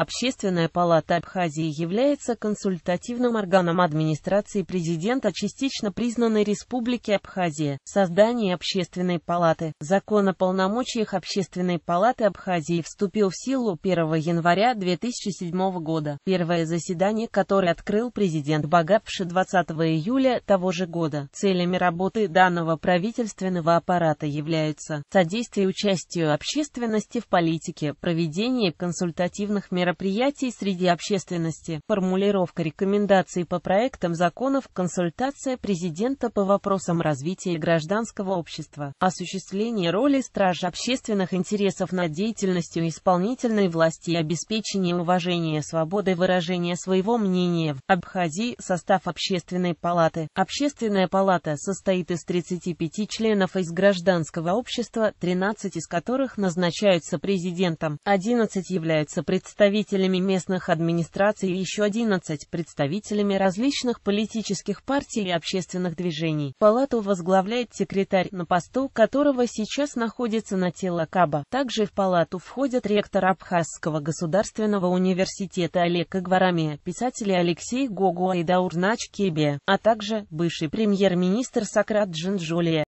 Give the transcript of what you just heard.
Общественная палата Абхазии является консультативным органом администрации президента частично признанной Республики Абхазия. Создание общественной палаты. Закон о полномочиях общественной палаты Абхазии вступил в силу 1 января 2007 года. Первое заседание, которое открыл президент Багапши 20 июля того же года. Целями работы данного правительственного аппарата являются содействие участию общественности в политике, проведение консультативных мероприятий, мероприятий среди общественности, формулировка рекомендаций по проектам законов, консультация президента по вопросам развития гражданского общества, осуществление роли стража общественных интересов над деятельностью исполнительной власти и обеспечение уважения свободы выражения своего мнения. В Абхазии состав общественной палаты. Общественная палата состоит из 35 членов из гражданского общества, 13 из которых назначаются президентом, 11 являются представителями представителями местных администраций и еще 11 представителями различных политических партий и общественных движений. Палату возглавляет секретарь, на посту которого сейчас находится на тело Каба. Также в палату входят ректор Абхазского государственного университета Олег Игварами, писатели Алексей Гогуа и Даурнач Кебе, а также бывший премьер-министр Сократ Джинджулия.